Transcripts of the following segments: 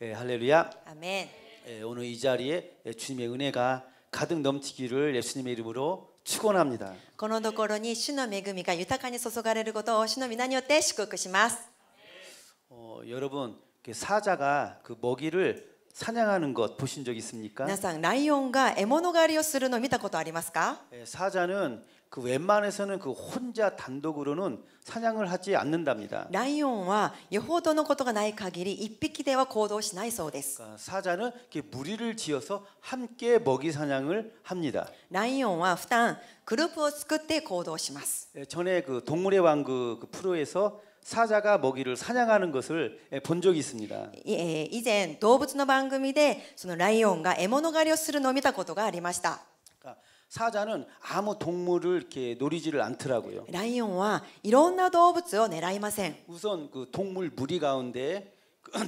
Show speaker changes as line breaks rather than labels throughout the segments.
예, 할렐루야. 아멘. 예, 오늘 이 자리에 주님의 은혜가 가득 넘치기를 예수님의 이름으로 축원합니다.
このところに主の恵みが豊かに注がれることを主の皆によって祝福します.
어, 여러분 그 사자가 그 먹이를 사냥하는 것 보신 적 있습니까?
皆さん、ライオンが獲物狩りをするのを見たことありますか?
예, 사자는 그 웬만해서는 그 혼자 단독으로는 사냥을 하지 않는답니다. 라이온ンはよほどのことがない限り一匹では行動しないそうです 그러니까 사자는 이렇게 무리를 지어서 함께 먹이 사냥을 합니다. 라이온ンは普段グループを作って行動します 예, 전에 그 동물의 왕그 그 프로에서 사자가 먹이를 사냥하는 것을 예, 본 적이 있습니다.
예, 이전 동물의 방송에 라이온이獲모노가리するのを見たことがありまし
사자는 아무 동물을 이렇게 노리지를 않더라고요.
라이온ンはいろんな動物を狙いません 네,
우선 그 동물 무리 가운데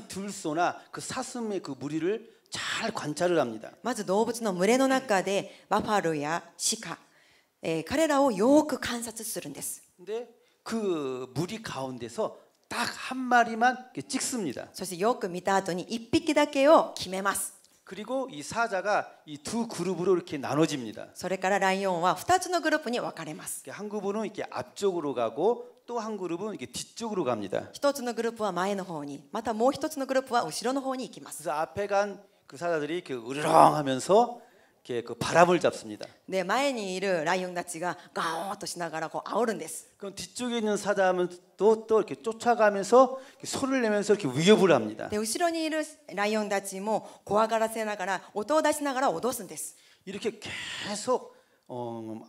둘
들소나 그 사슴의 그 무리를 잘 관찰을 합니다. まず動物の群れ의中でバファローやシカ彼らをく観察するんです 예, 근데 그 무리 가운데서 딱 한 마리만 찍습니다. 사실 てよく見た後に1匹だけを決めます
그리고 이 사자가 이 두 그룹으로 이렇게 나눠집니다.
それからライオンは2つのグループに分かれます.한
그룹은 이렇게 앞쪽으로 가고 또 한 그룹은 이렇게 뒤쪽으로 갑니다.
1つのグループは前の方に,またもう1つのグループは後ろの方に行きます. 그래서 앞에 간그
사자들이 이 으르렁 하면서 그 바람을 잡습니다.
네, 마에니 이르 라이온다치가 가오또 지나가라고 아우른데스. 그럼
뒤쪽에 있는 사자는 또또 이렇게 쫓아가면서 이렇게 소리를 내면서 이렇게 위협을 합니다. 네,
후로니 이르 라이온다치모 뭐 고아가라세나가라 오토다시나가라 오도슨데스. 이렇게 계속
어,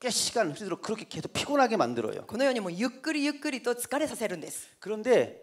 꽤 시간 흐르도록 그렇게 계속 피곤하게 만들어요. 그노연이 뭐
유끌이 유끌이 또疲れ 사세른데스.
그런데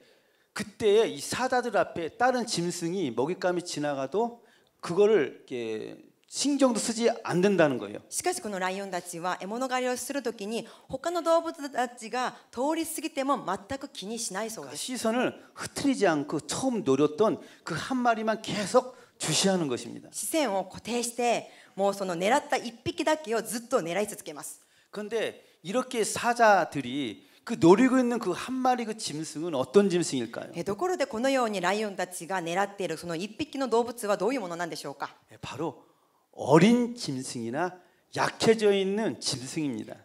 그때 이 사자들 앞에 다른 짐승이 먹잇감이 지나가도 그거를 이렇게 신경도 쓰지 않는다는 거예요.
しかしこのライオンたちは獲物狩りをするときに他の動物たちが通り過ぎても全く気にしないそうです 시선을
흐트리지 않고 처음 노렸던 그한 마리만 계속 주시하는 것입니다.
시선을 固定してもうその狙った一匹だけをずっと狙い続けます.
근데 이렇게 사자들이 그 노리고 있는 그한 마리 그 짐승은 어떤 짐승일까요?
에ところでこのようにライオンたちが狙っているその一匹の動物はどういうものなんでしょうか? 바로
어린
짐승이나 약해져 있는 짐승입니다.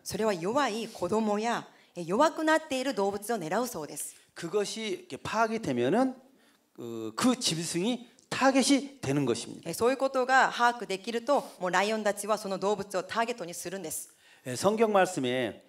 弱くなっている動物を狙うそうです 예, 그것이 파악이 되면은 그,
그 짐승이 타겟이 되는 것입니다.
そういうことが把握できるともうライオンたちはその動物をターゲットにするんです. 예,
뭐 예, 성경 말씀에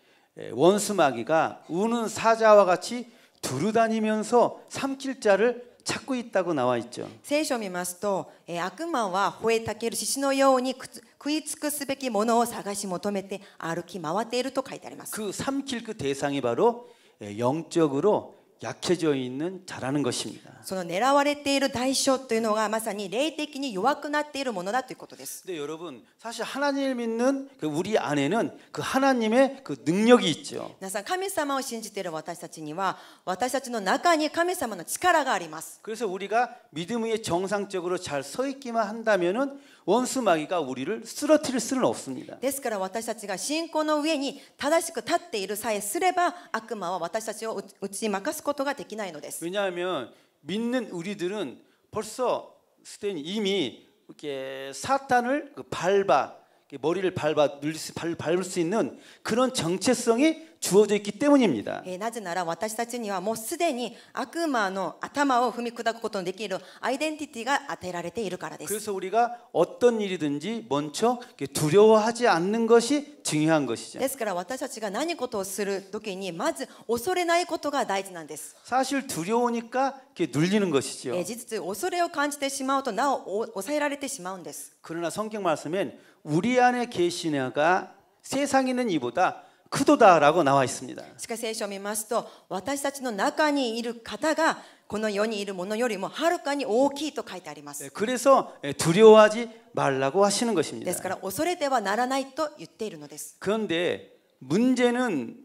원수마귀가 우는 사자와 같이 두루다니면서 삼킬 자를 자꾸있다고나와있죠
성경을見ますと悪魔は吠えたける獅子のように食いつくすべきものを探し求めて歩き回っていると書いてありま
す。그삼킬그대상이바로영적으로 약해져 있는 자라는 것입니다.
その狙われている代償というのがまさに霊的に弱くなっているものだということです.
근데 여러분,
사실 하나님을 믿는
그 우리 안에는 그 하나님의 그 능력이 있죠.
皆さん神様を信じている私たちには私たちの中に神様の力があります. 그래서 우리가
믿음 위에 정상적으로 잘서 있기만 한다면은 원수 마귀가 우리를 쓰러뜨릴 수는 없습니다.
ですから私たちが信仰の上に正しく立っているさえすれば悪魔は私たちを打ち負かすことができないのです.
왜냐하면 믿는 우리들은 벌써 스테인 이미 이렇게 사탄을 밟아 머리를 밟아 발 밟을 수 있는 그런 정체성이 주어져 있기 때문입니다.
なぜなら私たちにはもうすでに悪魔の頭を踏み砕くことのできるアイデンティティが与えられているからです. 그래서
우리가 어떤 일이든지 먼저 두려워하지 않는 것이 중요한 것이죠.
ですから私たちが何事をする時にまず恐れないことが大事なんです.
사실 두려우니까 눌리는 것이죠.
実恐れを感じてしまうとなお抑えられてしまうんです.
그러나 성경 말씀엔 우리 안에 계시냐가 세상에는 이보다 크도다라고 나와 있습니다.
しかし聖書を見ますと私たちの中にいる方がこの世にいるものよりもはるかに大きいと書いてあります。
그래서 두려워하지 말라고 하시는 것입니다.
ですから恐れてはならないと言っているのです.
그런데 문제는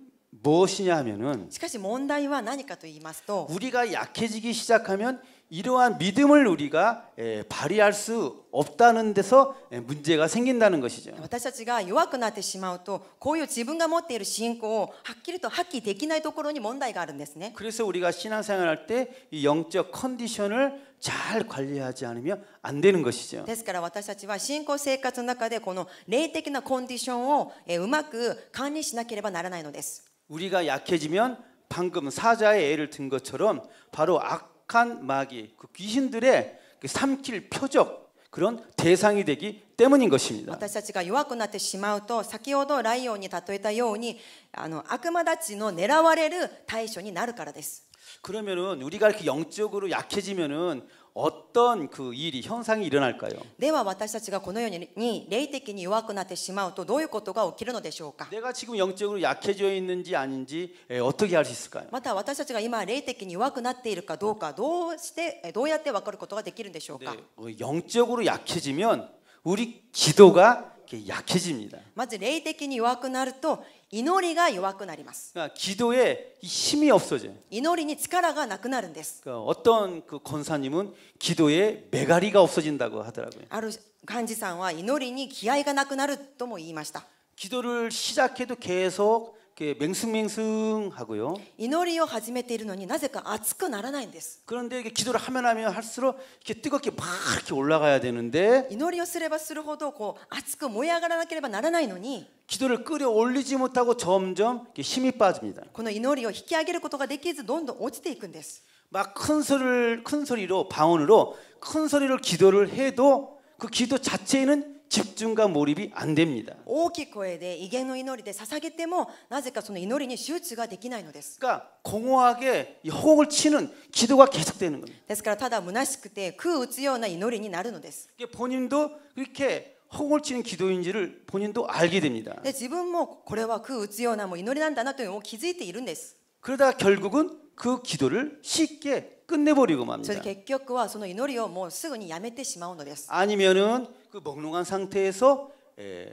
무엇이냐 하면은
しかし問題は何かと言いますと
우리가 약해지기 시작하면 이러한 믿음을 우리가 발휘할 수 없다는 데서 문제가 생긴다는 것이죠.
私たちが弱くなってしまうと、こういう自分が持っている信仰をはっきりと発揮できないところに問題があるんですね.
그래서 우리가 신앙생활할 때이 영적 컨디션을 잘 관리하지 않으면 안 되는 것이죠.
ですから私たちは信仰生活の中でこの霊的なコンディションをうまく管理しなければならないのです.
우리가 약해지면 방금 사자의 예를 든 것처럼 바로 악 악한 마귀, 그 귀신들의 그 삼킬 표적 그런 대상이 되기 때문인 것입니다.
私たちが弱くなってしまうと、先ほどライオンに例えたように、あの悪魔たちの狙われる対象になるからです。그러면
우리가 이렇게 영적으로 약해지면은 어떤 그 일이 현상이 일어날까요?
では私たちがこのように霊的に弱くなってしまうとどういうことが起きるのでしょうか? 내가 지금 영적으로 약해져 있는지 아닌지
에, 어떻게 알 수 있을까요?
また私たちが今霊的に弱くなっているかどうかどうしてどうやってわかることができるんでしょうか? 네,
어, 영적으로 약해지면 우리 기도가 약해집니다.
まず霊的に弱くなると祈りが弱くなります.
그러니까 기도에 힘이 없어져.
祈りに力がなくなるんです.
그러니까 어떤 그 권사님은 기도에 메가리가 없어진다고 하더라고요.
ある幹事さんは祈りに気合がなくなるとも言いました. 기도를 시작해도 계속
맹승맹승하고요.
祈りを始めているのになぜか熱くならないんです. 그런데 이게 기도를 하면 하면 할수록 이렇게 뜨겁게 막
이렇게 올라가야 되는데
이祈りをすればするほどこう熱く燃え上がらなければならないのに
기도를 끌어 올리지 못하고 점점 힘이 빠집니다.
この祈りを引き上げることができずどんどん落ちていくんです.막
큰 소리를 큰 소리로 방언으로 큰 소리로 기도를 해도 그 기도 자체에는 집중과 몰입이 안 됩니다.
大きい声で威厳の祈りで捧げてもなぜかその祈りに集中ができないのです. 그러니까
공허하게 호응을 치는 기도가 계속되는 겁니다.
ですからただ虚しくて空打つような祈りになるのです.
본인도 그렇게 호응을 치는 기도인지를 본인도 알게 됩니다.
自分もこれは空打つようなもう祈りなんだなというのを気づいているんです.
그러다 결국은 그 기도를 쉽게 끝내버리고 맙니다.
결국はその祈りをもうすぐにやめてしまうのです.
아니면은 그 먹는 상태에서 에,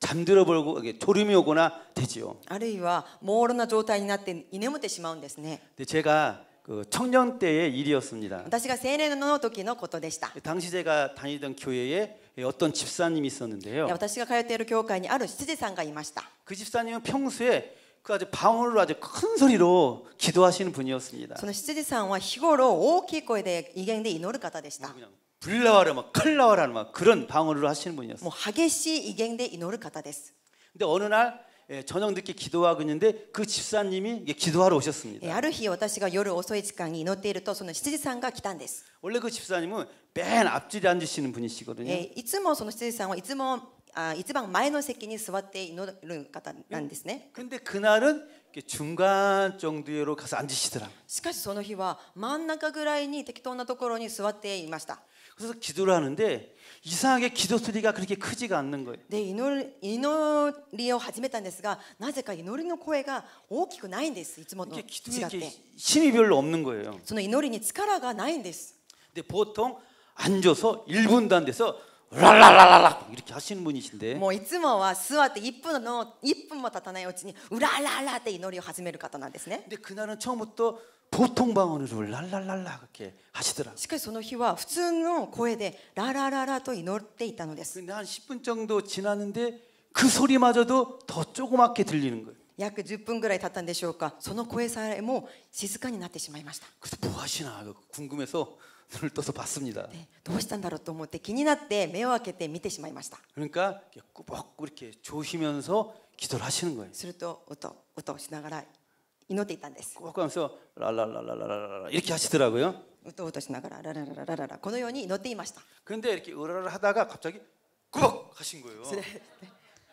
잠들어 버리고 졸음이 오거나 되지요.
あるいは朦朧状態になって眠ってしまうんですねで
제가 그 청년 때의 일이었습니다.
私が青年の時のことでした。 그
당시 제가 다니던 교회에 어떤 집사님이 있었는데요.
私が通っている教会にある執事さんがいました。그
집사님은 평소에 그 아주 방언로 아주 큰 소리로 기도하시는 분이었습니다.
そ執事さんは日頃大きい声で威厳で祈る方でした 그냥
불나와라 막 클나와라 막 그런 방언으로 하시는 분이었어요.
뭐 하게시 이갱대 이노를 가다데스.
근데 어느 날 예, 저녁 늦게 기도하고 있는데 그 집사님이 예, 기도하러 오셨습니다.
예ある日私が夜遅い時間に祈っているとその執事さんが来たんです. 원래 그 집사님은
맨 앞줄에 앉으시는 분이시거든요. 예,
いつもその執事さんはいつも 아, 一番前の席に座って祈る方なんですね。 예, 근데
그날은 중간 정도로 가서 앉으시더라.
しかしその日は真ん中ぐらいに適当なところに座っていました.
그래서 기도를 하는데 이상하게 기도 소리가 그렇게 크지가 않는 거예요.
네, 이노리 이始めたんですがなぜか祈りの声が大きくないんですいつもと 기도에
힘이 별로 없는 거예요.
その祈りに力がないんです.
근데 보통 앉아서 1분도 안 돼서 랄랄랄랄라 이렇게 하시는 분이신데.
もういつもは座って1分の1分も経たないうちにうらららって祈りを始める方なんですね. 근데 그날은 처음부터
보통 방언으로 랄랄랄라 그렇게 하시더라고요.
しかしその日は普通の声でララララと祈っていたのです. 근데 한 10분 정도 지났는데 그 소리마저도 더 조그맣게 들리는 거예요. 約10分ぐらい経ったんでしょうか。その声さえも静かになってしまいました。그래서뭐하시나궁금해서
눈을 떠서 봤습니다. 네,
どうしたんだろうと思って気になって目を開けて見てしまいました.
그러니까 꾸벅
이렇게 조시면서 기도를 하시는 거예요. すると音音しながら祈っていたんです. 꾸벅하면서 라라라라라라 이렇게 하시더라고요. 音音しながらラララララこのように祈っていました. 근데 이렇게 으라라 하다가 갑자기 꾸벅 하신 거예요.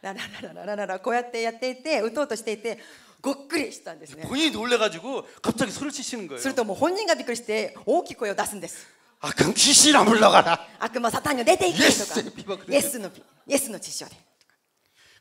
ラララララララこうやってやっていてうとうとしていてごっくりしたんですね。 본인이 놀래가지고 갑자기 소리 치시는 거예요. するともう本人がびっくりして大きい声を出すんです。
악한 귀신아 물러가라.
悪魔サタンよ出ていけとか。イエスのビバクイエスのビイエスの知性で。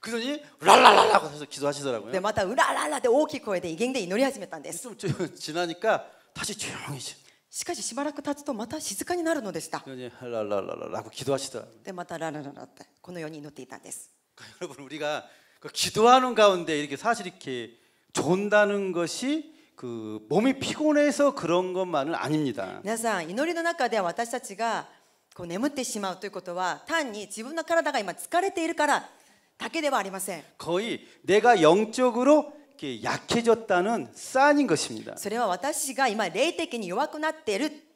그러니 랄랄랄라고
해서 기도하시더라고요.
でまたうらららで大きい声で威厳で祈り始めたんです。좀 지- 지나니까 다시 조용해지. しかししばらく経つとまた静かになるのでした。 그러니 랄랄랄라라고 기도하시더라고요. でまたララララってこのように祈っていたんです。그러니까 여러분 우리가 그 기도하는 가운데 이렇게 사실 이렇게
존다는 것이 그 몸이 피곤해서 그런 것만은 아닙니다.
皆さん、祈りの中で私たちがこう眠ってしまうということは単に自分の体が今疲れているからだけではありません。
거의 내가 영적으로 약해졌다는 사인인 것입니다.
それは私が今霊的に弱くなっている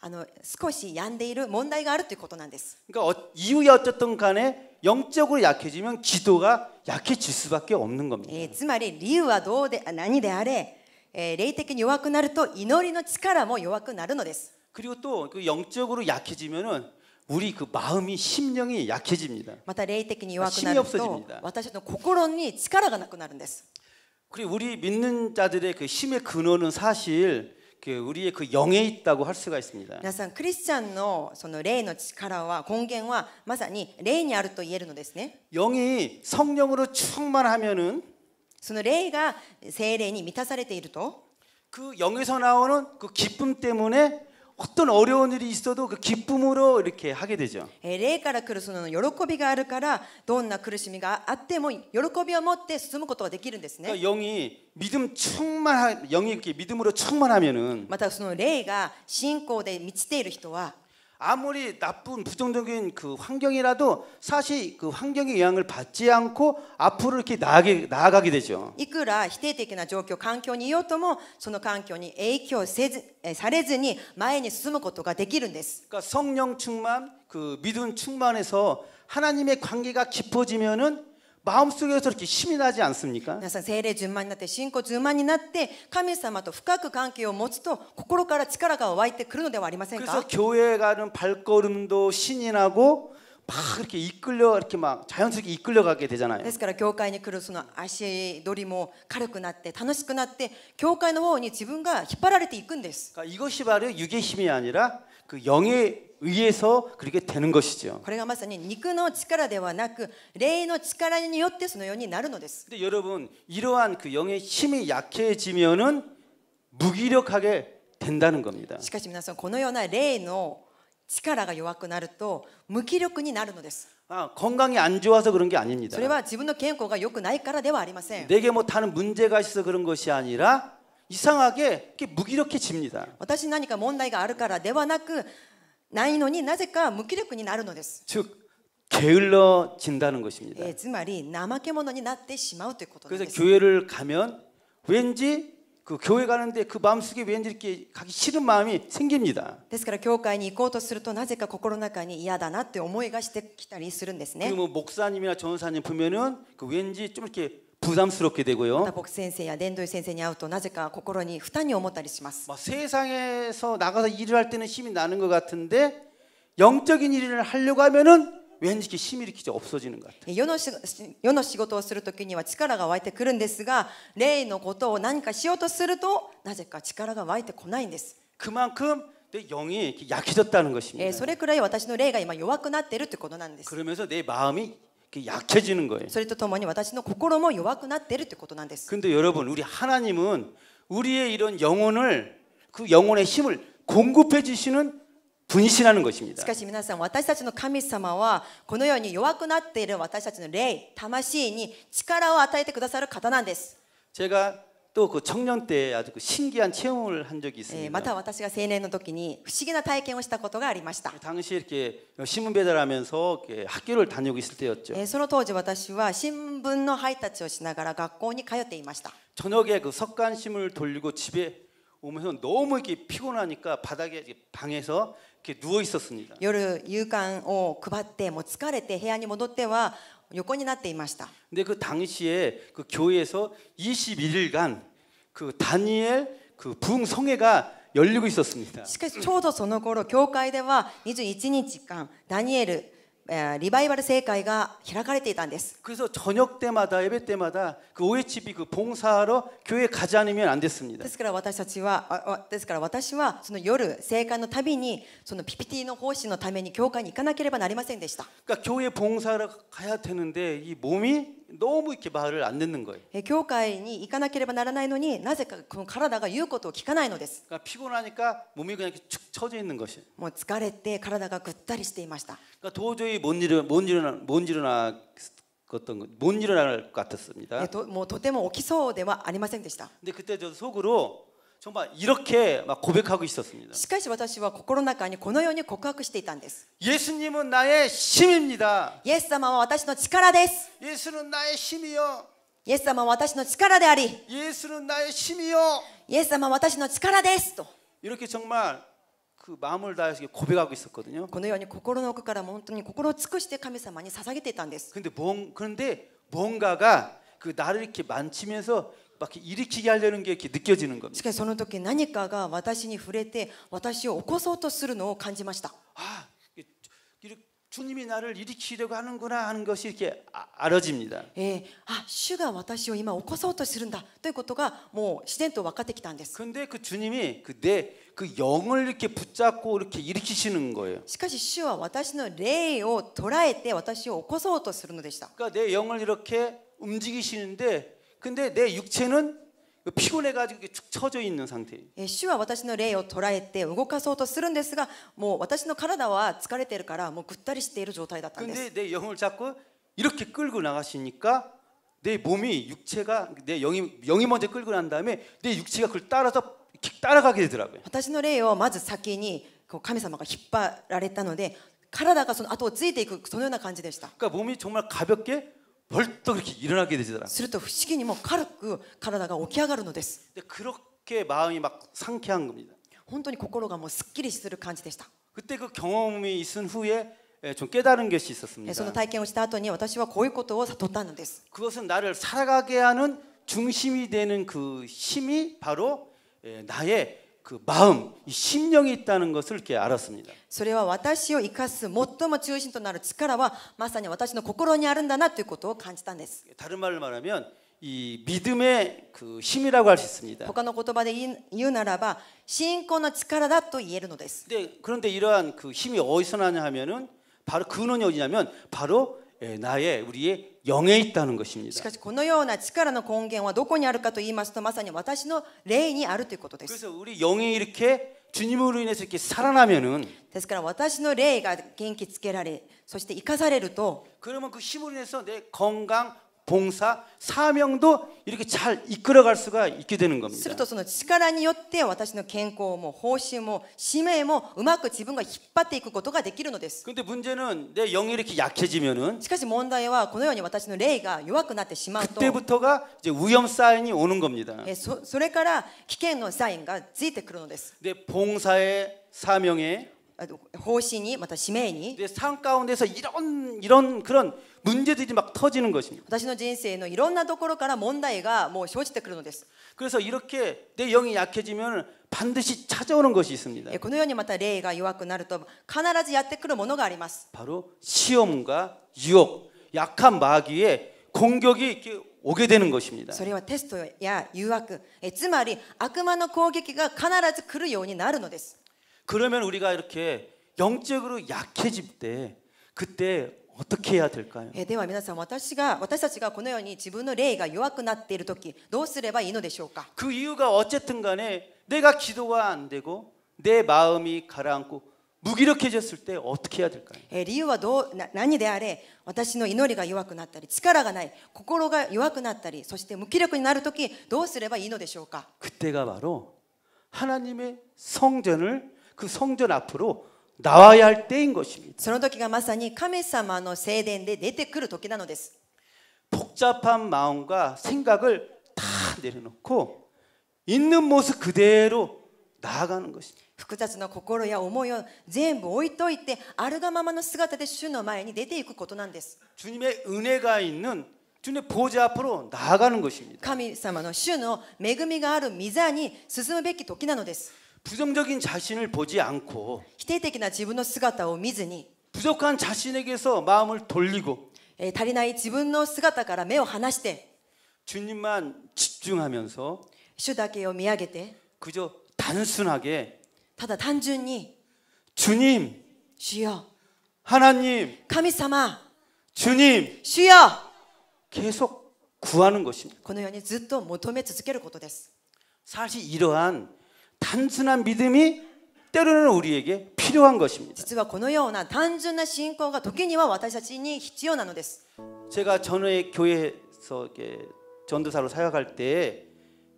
あの少し病んでいる問題があるということなんです。그러니까이유야어쨌든간에영적으로약해지면기도가약해질수밖에없는겁니 어, 다.
예,つまり理由はどうで何であれ、えー、霊的に弱くなると祈りの力も弱くなるのです。그리고또그영적으로약해지면은
아, 예, 우리 그 마음이 심령이 약해집니다. 심이
그러니까 없어집니다.
그리고 우리 믿는 자들의 그 힘의 근원은 사실 우리의 그 영에 있다고 할 수가 있습니다.
皆さんクリスチャンのその霊の力は根源はまさに霊にあると言えるのですね. 영이 성령으로 충만하면은 その霊が聖霊に満たされていると그 영에서 나오는 그 기쁨 때문에 어떤 어려운 일이 있어도 그 기쁨으로 이렇게 하게 되죠. 霊から来るその喜びがあるからどんな苦しみがあっても喜びを持って進むことができるんですね. 그러니까
영이 믿음 충만 영이 이렇게 믿음으로 충만하면은.
またその霊が信仰で満ちている人は 아무리 나쁜
부정적인 그 환경이라도 사실 그 환경의 영향을 받지 않고 앞으로 이렇게 나아가게, 나아가게 되죠.
いくら否定的な状況環境にいようともその環されずに前に進むことができるんです 그러니까 성령 충만 그 믿음 충만에서 하나님의 관계가 깊어지면은 마음속에서 이렇게 힘이 나지 않습니까? 皆さん精霊順番になって信仰順番になって神様と深く関係を持つと心から力が湧いてくるのではありませんか? 그래서
교회 가는 발걸음도 신이 나고 막 이렇게 이끌려 이렇게 막 자연스럽게 이끌려 가게 되잖아요.
ですから教会に来るその足取りも軽くなって楽しくなって教会の方に自分が引っ張られていくんです. 그러니까
이것이 바로 육의 힘이 아니라 그 영에 의해서 그렇게 되는 것이죠.
これがまさに肉の力ではなく霊の力によってそのようになるのです.
근데 여러분 이러한 그 영의 힘이 약해지면은 무기력하게 된다는 겁니다.
しかし皆さんこのような霊の力が弱くなると無気力になるのです. 아,
건강이 안 좋아서 그런 게 아닙니다.
それは自分の健康が良くないからではありません.
내게 뭐 다른 문제가 있어 그런 것이 아니라 이상하게 무기력해집니다.
私何か問題があるからではなくないのになぜか無気力になるのです。즉
게을러진다는 것입니다.
예, つまり怠け者になってしまうということ
그래서 교회를 가면 왠지 그 교회 가는데 그 마음속에 왠지
이렇게 가기 싫은
마음이 생깁니다.
ですから教会に行こうとするとなぜか心の中に嫌だなって思いがしてきたりするんですね. 그리고 뭐
목사님이나 전사님 보면은 그 왠지 좀 이렇게 부담스럽게 되고요.
また牧師先生や伝道師先生に会うとなぜか心に負担に思ったりします。막 세상에서 나가서 일을 할 때는 힘이 나는 것 같은데 영적인 일을
하려고 하면은 왠지 이렇게 힘이 이렇게 이제 없어지는 것
같아요. 世のし世の仕事をするときには力が湧いてくるんですが、霊のことを何かしようとするとなぜか力が湧いてこないんです。 그만큼
내 영이 이렇게 약해졌다는 えー 것입니다.
それくらい私の霊が今弱くなっているということなんです。
그러면서 내 마음이 약해지는 거예요.
それとともに私の心も弱くなってるってことなんです.
근데 여러분 우리 하나님은 우리의 이런 영혼을 그 영혼의 힘을 공급해 주시는 분이시라는 것입니다.
しかし皆さん、私たちの神様はこのように弱くなっている私たちの霊、魂に力を与えてくださる方なんです.
제가 또그 청년 때 아주 그 신기한 체험을 한 적이 예, 있습니다.
また私が青年の時に不思議な体験をしたこありました 그 당시 이렇게 신문
배달하면서 이렇게 학교를 다니고 있을 때였죠.
その当時私は新聞の配達をしながら学校に通っていまし 예,
저녁에 그 석간심을 돌리고 집에 오면서 너무 이렇게 피곤하니까 바닥에 방에서 이렇게 누워 있었습니다.
夜夕刊を配ってもう疲れて部屋に戻っては横になっていました。 뭐 근데 그 당시에
그 교회에서 21일간 그 다니엘 그 부흥 성회가 열리고 있었습니다.
しかしちょうどその頃教会では21日間ダニエル リバイバル聖会が開かれていたんです。ですから私たちはですから私はその夜聖会のたびにその PPT の奉仕のために教会に行かなければなりませんでした。教会に行かなければならないのになぜかこの体が言うことを聞かないのです그러니까피곤하니까
몸이그냥축처져있는것
疲れて体がぐったりしていました
도저히일이못일어못일어나못일어나어떤못일어날것같았습니다예도
뭐도대모오키소대와아니마생でした근데그때저속으로정말이렇게
막고백하고있었습니다
しかし私は心の中にこのように告白していたんです예수님은나의힘입니다イエス様は私の力です예수는나의힘이요イエス様は私の力であり예수는나의힘이요イエス様は私の力です또
이렇게정말그 마음을 다해서 고백하고 있었거든요.
このように心の奥から本当に心尽くして神様に捧げていたんです데뭔
그런데 뭔가가 그 나를 이렇게 만지면서 막 일으키게 하려는 게 이렇게 느껴지는 겁니다.
しかしその時何かが私に触れて私を起こそうとするのを感じました. 아, 주님이 나를 일으키려고 하는구나 하는 것이 이렇게 아,
알아집니다.
예, 아, 주가 私を今起こそうとするんだということがもう自然と分かってきたんです. 뭐 근데 그 주님이
그내 그 영을 이렇게 붙잡고 이렇게 일으키시는 거예요.
しかし主は私の霊を捉えて私を起こそうとするのでした.
그러니까 내 영을 이렇게 움직이시는데 근데 내 육체는 피곤해 가지고 축 처져 있는 상태예요.
主は私の霊を捉えて動かそうとするんですがもう私の体は疲れてるからもうぐったりしている状態だったんです. 예, 뭐 뭐 근데
내 영을 자꾸 이렇게 끌고 나가시니까 내 몸이 육체가 내 영이 영이 먼저 끌고 난 다음에 내 육체가 그걸 따라서 따라가게 되더라고요.
私の例をまず先にこう神様が引っ張られたので体がその後をついていくそのような感じでした
그러니까 몸이 정말 가볍게 벌떡 이렇게 일어나게 되더라고요.
すると不思議にも軽く体が起き上がるのです. 근데 그렇게 마음이 막 상쾌한 겁니다. 本当に心がもうすっきりする感じでした. 그때
그 경험이 있은 후에 좀 깨달은 것이 있었습니다.
その体験をした後に私はこういうことを悟ったのです.
그것은 나를 살아가게 하는 중심이 되는 그 힘이 바로 예, 나의 그 마음, 이 심령이 있다는 것을 이렇게 알았습니다.
それは私を生かす最も中心となる力はまさに私の心にあるんだなということを感じたんです.
예, 다른 말로 말하면 이 믿음의 그 힘이라고 할 수 있습니다.
他の言葉で言うならば信仰の力だと言えるのです. 그 근데
그런데 이러한 그 힘이 어디서 나냐 하면은 바로 그 근원이 어디냐면 바로 나의우리의영에있다는것입니다し
かしこのような力の根源はどこにあるかと言いますとまさに私の霊にあるということです。그래서우
리영이이렇게주님으로인해서이렇게살아나면은
ですから私の霊が元気つけられそして生かされると그러면그힘으로인해서내건강 봉사,
사명도 이렇게 잘 이끌어갈 수가 있게 되는 겁니다.
するとその力によって私の健康も方針も使命もうまく自分が引っ張っていくことができるのです. 근데 문제는
내 영이 이렇게 약해지면은
しかし問題はこのように私の霊が弱くなってしまう 그때부터가
이제 위험 사인이 오는 겁니다.
それから危険のサインがついてくるのです.내
봉사의 사명에 方針にまた使命に.내 삶 가운데서 이런 이런 그런 문제들이 막 터지는 것입니다.
私の人生のいろんなところから問題がもう生じてくるのです. 그래서 이렇게 내 영이 약해지면 반드시 찾아오는 것이 있습니다. このようにまた霊が弱くなると必ずやってくるものがあります. 바로
시험과 유혹, 약한 마귀의 공격이 이렇게 오게 되는 것입니다.
それはテストや誘惑、つまり悪魔の攻撃が必ず来るようになるのです.
그러면 우리가 이렇게 영적으로 약해질 때 그때 어떻게 해야 될까요?
えーでは皆さん私が私たちがこのように自分の霊が弱くなっている時どうすればいいのでしょうか그
이유가 어쨌든 간에 내가 기도가 안 되고 내 마음이 가라앉고 무기력해졌을 때 어떻게 해야 될까요?
えー理由はどうな何であれ私の祈りが弱くなったり力がない心が弱くなったりそして無気力になる時どうすればいいのでしょうか
그때가 바로
하나님의
성전을 그 성전 앞으로 나와야할때인것입니
다その時がまさに神様の聖殿で出てくる時なのです
복잡한마음과생각을다내려놓고있는모습그대로나
아가는것입니다複雑な心や思いを全部置いといてあるがままの姿で主の前に出ていくことなんです神様の主の恵みがある御座に進むべき時なのです。 부정적인 자신을 보지 않고 否定的な自分の姿を見ずに 부족한 자신에게서 마음을 돌리고 えー足りない自分の姿から目を離して
주님만 집중하면서
主だけを見上げて
그저 단순하게
ただ単純に
주님, 主よ 하나님,
神様
주님
主よ 계속 구하는 것입니다. このようにずっと求め続けることです 사실
이러한
단순한
믿음이 때로는 우리에게 필요한 것입니다.
実はこのような単純な信仰が時には私たちに必要なのです.
제가 전에 교회에서 전도사로 사역할 때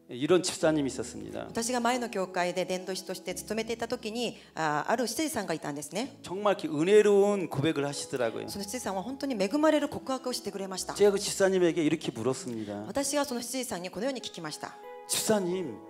이런 집사님이 있었습니다.
私が前の教会で伝道師として勤めていた時にある執事さんがいたんですね.
정말 은혜로운 고백을 하시더라고요.
その執事さんは本当に恵まれる告白をしてくれました. 제가
그 집사님에게 이렇게 물었습니다.
私がその執事さんにこのように聞きました.
집사님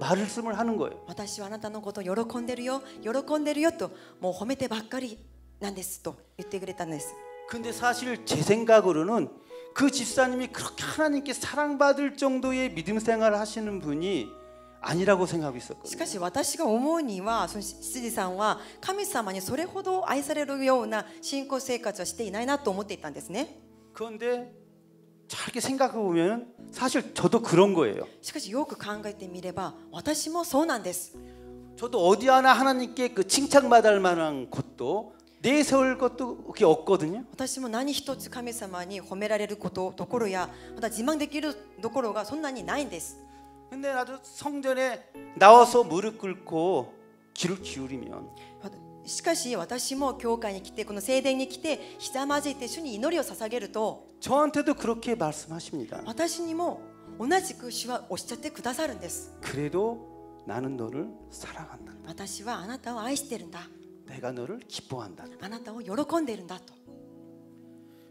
말씀을 하는 거예요. 私はあなたのこと喜んでるよ喜んでるよともう褒めてばっかりなんですと言ってくれたんですを 근데 사실
제 생각으로는
그 집사님이 그렇게 하나님께 사랑받을
정도의 믿음 생활을 하시는 분이 아니라고 생각하고 있었거든요.
しかし私が思うにはその羊さんは神様にそれほど愛されるような信仰生活はしていないなと思っていたんですね。 그런데
잘게 생각해 보면 사실 저도 그런 거예요.
しかしよく考えてみれば私もそうなんです. 저도 어디 하나 하나님께 그 칭찬받을 만한 것도 내세울 것도 그게 없거든요. 私も何一つ神様に褒められることどころやまた自慢できるどころがそんなにないんです. 근데 나도 성전에
나와서 무릎 꿇고 귀를 기울이면
しかし私も教会に来てこの聖殿に来てひざまじって主に祈りを捧げると私にも同じく主はおっしゃってくださるんです私はあなたを愛してるんだあなたを喜んでいるんだと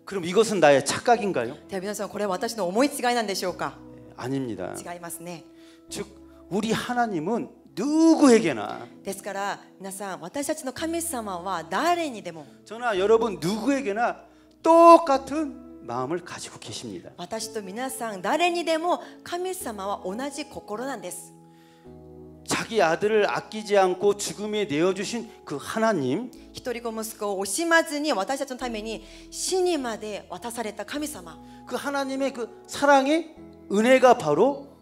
그럼이것은나의착각인가요
대비나서これは私の思い違いなんでしょうか
아닙니다違いますね즉우리하나님은 누구에게나
ですから皆さん私たちの神様は誰にでも
저나 여러분 누구에게나
똑같은 마음을 가지고 계십니다. 私と皆さん誰にでも神様は同じ心なんです 자기 아들을 아끼지
않고 죽음에 내어 주신 그 하나님
一人子息子を惜しまずに私たちのために死にまで渡された神様그 하나님의 그 사랑의
은혜가 바로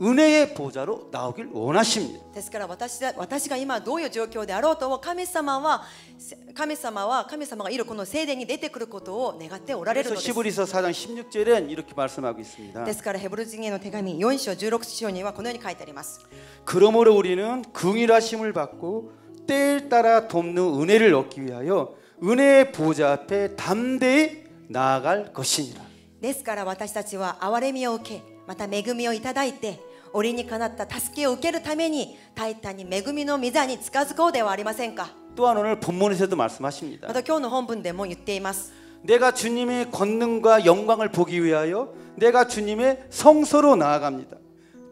은혜의 보좌로 나오길 원하십니다.
ですから私たちが今どういう状況であろうとも神様は神様は神様がいるこの聖殿に出てくることを願っておられるのです。 시브리서
4장 16절엔 이렇게 말씀하고 있습니다.
ですからヘブル人への手紙 4章 16章にはこのように書いてあります.
그러므로 우리는 긍휼하심을 받고 때에 따라 돕는 은혜를 얻기 위하여 은혜의 보좌 앞에 담대히 나아갈 것이니라.
ですから私たちは憐れみを受けまた恵みをいただいて折にかなった助けを受けるためにタイタンに恵みの御座に近づこうではありませんか또
한오늘본문에서도말씀하십니다また今日の本文でも
言っています
내가주님의권능과영광을보기위하여내가주님의성소로나아갑니다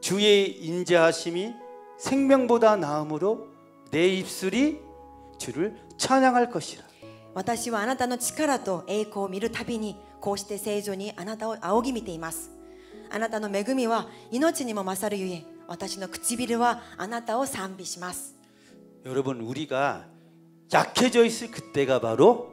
주의
인자하심이생명보다나음으로내입술이주를찬양할것이라私はあなたの力と栄光を見るたびにこうして聖女にあなたを仰ぎ見ていますあなたの恵みは命にも勝るゆえ私の唇はあなたを賛美します。
여러분우리가약해져있을그때가바로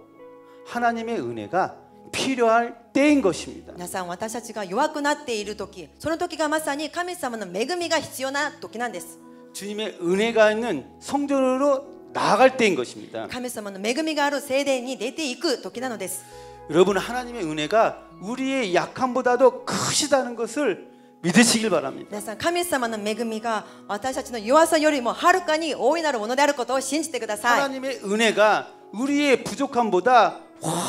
하나님의은혜가필요할때인것입니
다皆さん私たちが弱くなっている時その時がまさに神様の恵みが必要な時なんです。
주님의은혜가있는
성전으로나아갈때인것입니다神様の恵みがある聖殿に出ていく時なのです。
여러분 하나님의 은혜가 우리의 약함보다도 크시다는 것을 믿으시길 바랍니다.
皆さん神様の恵みが私たちの弱さよりもはるかに大いなるものであることを信じてください. 하나님의
은혜가 우리의 부족함보다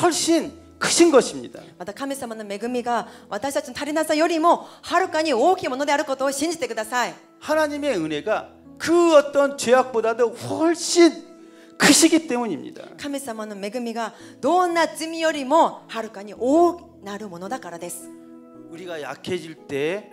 훨씬 크신 것입니다.
また神様の恵みが私たちの足りなさよりもはるかに大きいものであることを信じてください. 하나님의 은혜가 그 어떤 죄악보다도 훨씬 크시기 때문입니다. 神様の恵みがどんな罪よりもはるかに大なるものだからです.
우리가 약해질 때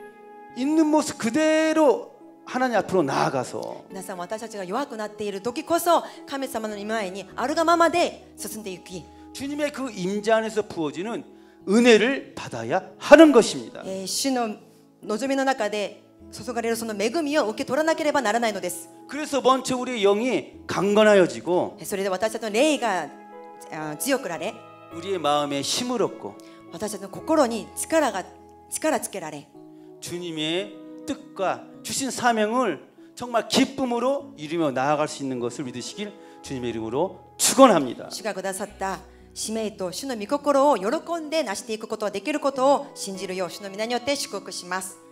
있는 모습 그대로 하나님 앞으로 나아가서
皆さん私たちが弱くなっている時こそ神様の御前にあるがままで進んでいき 주님의 그 임재 안에서 부어지는 은혜를 받아야 하는 것입니다. 主の望みの中で注がれるその恵みを受け取らなければならないのです。
우리영이강건하여지고
それで私たちの霊が強くられ
우리의마음에힘을얻고
私たちの心に力が力つけられ
주님의뜻과주신사명을정말기쁨으로이루며나아갈수있는것을믿으시길주님의이름으로축원합니다主
がくださった使命と主の御心を喜んで成していくことができることを信じるよう主の皆によって祝福します。